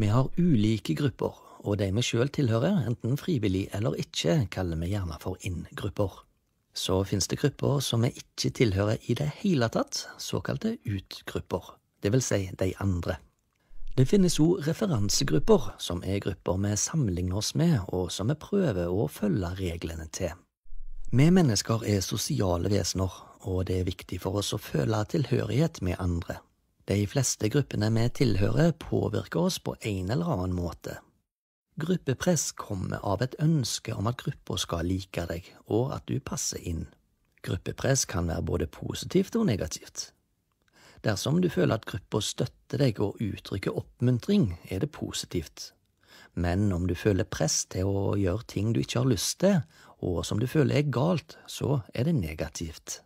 Vi har ulike grupper, og de vi sjøl tilhører, enten frivillig eller ikke, kaller vi gjerne for inn-grupper. Så finnes det grupper som vi ikke tilhører i det hele tatt, såkalte ut-grupper, det vil si de andre. Det finnes òg referansegrupper, som er grupper vi sammenligner oss med, og som vi prøver å følge reglene til. Vi mennesker er sosiale vesener, og det er viktig for oss å føle tilhørighet med andre. De fleste gruppene vi tilhører, påvirker oss på en eller annen måte. Gruppepress kommer av et ønske om at gruppa skal like deg, og at du passer inn. Gruppepress kan være både positivt og negativt. Dersom du føler at gruppa støtter deg og uttrykker oppmuntring, er det positivt. Men om du føler press til å gjøre ting du ikke har lyst til, og som du føler er galt, så er det negativt.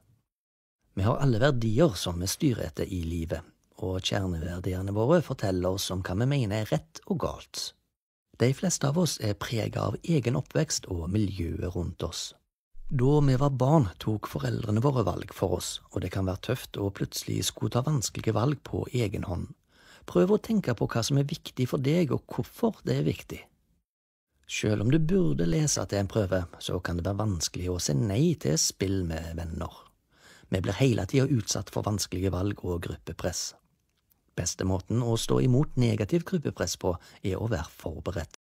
Vi har alle verdier som vi styrer etter i livet og kjerneverdiene våre forteller oss om hva vi mener er rett og galt. De fleste av oss er preget av egen oppvekst og miljøet rundt oss. Da vi var barn, tok foreldrene våre valg for oss, og det kan være tøft å plutselig skulle ta vanskelige valg på egen hånd. Prøv å tenke på hva som er viktig for deg, og hvorfor det er viktig. Selv om du burde lese til en prøve, så kan det være vanskelig å se nei til spill med venner. Vi blir hele tida utsatt for vanskelige valg og gruppepress. Beste måten å stå imot negativt gruppepress på, er å være forberedt.